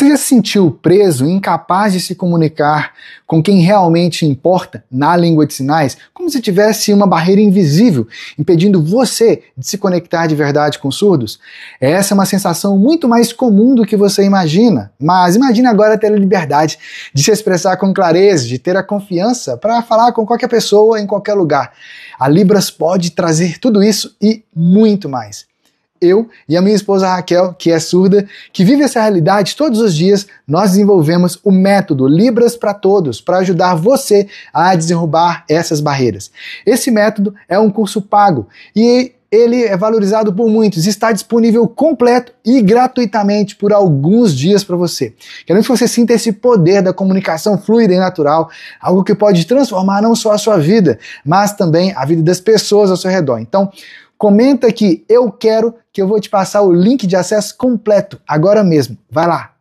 Você já se sentiu preso, incapaz de se comunicar com quem realmente importa na língua de sinais? Como se tivesse uma barreira invisível impedindo você de se conectar de verdade com surdos? Essa é uma sensação muito mais comum do que você imagina. Mas imagine agora ter a liberdade de se expressar com clareza, de ter a confiança para falar com qualquer pessoa em qualquer lugar. A Libras pode trazer tudo isso e muito mais eu e a minha esposa Raquel, que é surda, que vive essa realidade todos os dias, nós desenvolvemos o método Libras para Todos para ajudar você a derrubar essas barreiras. Esse método é um curso pago e ele é valorizado por muitos, está disponível completo e gratuitamente por alguns dias para você. Queremos que você sinta esse poder da comunicação fluida e natural, algo que pode transformar não só a sua vida, mas também a vida das pessoas ao seu redor. Então, Comenta aqui, eu quero, que eu vou te passar o link de acesso completo agora mesmo. Vai lá!